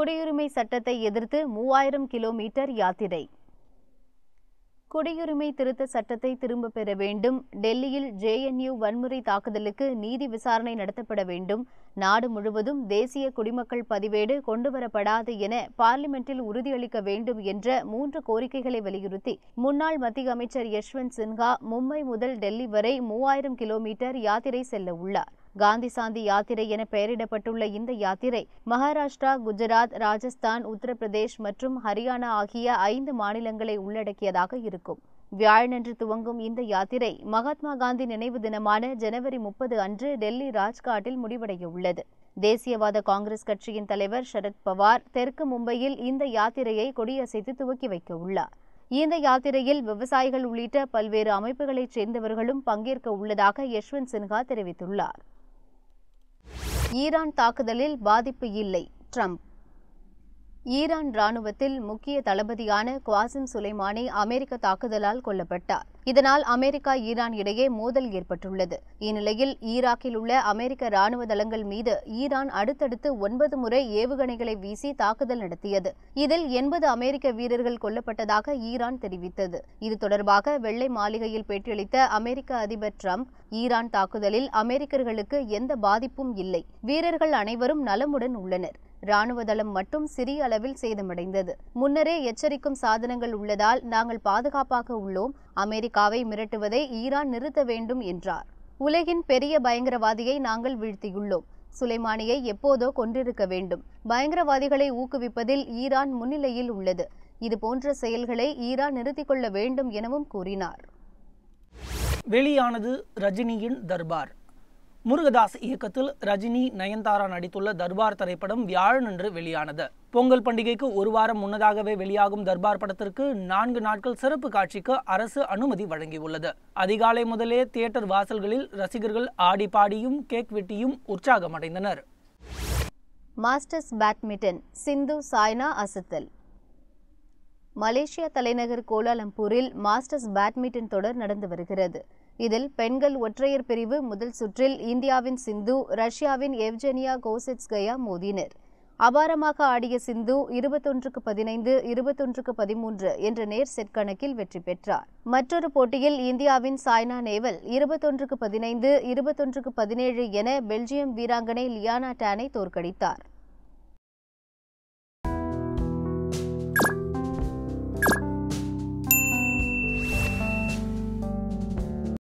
குடியுரிமை சட்டத்தை எதிர்த்து மூவாயிரம் கிலோமீட்டர் யாத்திரை குடியுரிமை திருத்த சட்டத்தை திரும்ப பெற வேண்டும் டெல்லியில் ஜேஎன்யூ வன்முறை தாக்குதலுக்கு நீதி விசாரணை நடத்தப்பட வேண்டும் நாடு முழுவதும் தேசிய குடிமக்கள் பதிவேடு கொண்டுவரப்படாது என பார்லிமெண்டில் உறுதியளிக்க வேண்டும் என்ற மூன்று கோரிக்கைகளை வலியுறுத்தி முன்னாள் மத்திய அமைச்சர் யஷ்வந்த் சின்ஹா மும்பை முதல் டெல்லி வரை மூவாயிரம் கிலோமீட்டர் யாத்திரை செல்ல உள்ளார் காந்தி சாந்தி யாத்திரை என பெயரிடப்பட்டுள்ள இந்த யாத்திரை மகாராஷ்டிரா குஜராத் ராஜஸ்தான் உத்தரப்பிரதேஷ் மற்றும் ஹரியானா ஆகிய ஐந்து மாநிலங்களை உள்ளடக்கியதாக இருக்கும் வியாழனன்று துவங்கும் இந்த யாத்திரை மகாத்மா காந்தி நினைவு தினமான ஜனவரி முப்பது அன்று டெல்லி ராஜ்காட்டில் முடிவடைய உள்ளது தேசியவாத காங்கிரஸ் கட்சியின் தலைவர் சரத் பவார் தெற்கு மும்பையில் இந்த யாத்திரையை கொடியசைத்து துவக்கி வைக்க உள்ளார் இந்த யாத்திரையில் விவசாயிகள் உள்ளிட்ட பல்வேறு அமைப்புகளைச் சேர்ந்தவர்களும் பங்கேற்க உள்ளதாக யஷ்வந்த் சின்ஹா தெரிவித்துள்ளார் ஈரான் தாக்குதலில் பாதிப்பு இல்லை ட்ரம்ப் ஈரான் ராணுவத்தில் முக்கிய தளபதியான குவாசிம் சுலைமானி அமெரிக்க தாக்குதலால் கொல்லப்பட்டார் இதனால் அமெரிக்கா ஈரான் இடையே மோதல் ஏற்பட்டுள்ளது இந்நிலையில் ஈராக்கில் உள்ள அமெரிக்க ராணுவ தளங்கள் மீது ஈரான் அடுத்தடுத்து ஒன்பது முறை ஏவுகணைகளை வீசி தாக்குதல் நடத்தியது இதில் எண்பது அமெரிக்க வீரர்கள் கொல்லப்பட்டதாக ஈரான் தெரிவித்தது இது தொடர்பாக வெள்ளை மாளிகையில் பேட்டியளித்த அமெரிக்க அதிபர் டிரம்ப் ஈரான் தாக்குதலில் அமெரிக்கர்களுக்கு எந்த பாதிப்பும் இல்லை வீரர்கள் அனைவரும் நலமுடன் உள்ளனர் ராணுவ மட்டும் சிறிய அளவில் சேதமடைந்தது முன்னரே எச்சரிக்கும் சாதனங்கள் உள்ளதால் நாங்கள் பாதுகாப்பாக உள்ளோம் அமெரிக்காவை மிரட்டுவதை ஈரான் நிறுத்த வேண்டும் என்றார் உலகின் பெரிய பயங்கரவாதியை நாங்கள் வீழ்த்தியுள்ளோம் சுலைமானியை எப்போதோ கொண்டிருக்க வேண்டும் பயங்கரவாதிகளை ஊக்குவிப்பதில் ஈரான் முன்னிலையில் உள்ளது இது போன்ற செயல்களை ஈரான் நிறுத்திக் கொள்ள வேண்டும் எனவும் கூறினார் வெளியானது ரஜினியின் தர்பார் முருகதாஸ் இயக்கத்தில் ரஜினி நயன்தாரா நடித்துள்ள தர்பார் திரைப்படம் வியாழனன்று வெளியானது பொங்கல் பண்டிகைக்கு ஒரு வாரம் முன்னதாகவே வெளியாகும் தர்பார் படத்திற்கு நான்கு நாட்கள் சிறப்பு காட்சிக்கு அரசு அனுமதி வழங்கியுள்ளது அதிகாலை முதலே தியேட்டர் வாசல்களில் ரசிகர்கள் ஆடி பாடியும் கேக் வெட்டியும் உற்சாகமடைந்தனர் மாஸ்டர்ஸ் பேட்மிண்டன் சிந்து சாய்னா அசத்தல் மலேசியா தலைநகர் கோலாலம்பூரில் மாஸ்டர்ஸ் பேட்மிண்டன் தொடர் நடந்து வருகிறது இதில் பெண்கள் ஒற்றையர் பிரிவு முதல் சுற்றில் இந்தியாவின் சிந்து ரஷ்யாவின் எவ்ஜெனியா கோசெட்ஸ்கயா மோதினர் அபாரமாக ஆடிய சிந்து இருபத்தொன்றுக்கு பதினைந்து இருபத்தொன்றுக்கு பதிமூன்று என்ற நேர் செட் கணக்கில் வெற்றி பெற்றார் மற்றொரு போட்டியில் இந்தியாவின் சாய்னா நேவல் இருபத்தொன்றுக்கு பதினைந்து இருபத்தொன்றுக்கு பதினேழு என பெல்ஜியம் வீராங்கனை லியானா டேனை தோற்கடித்தார்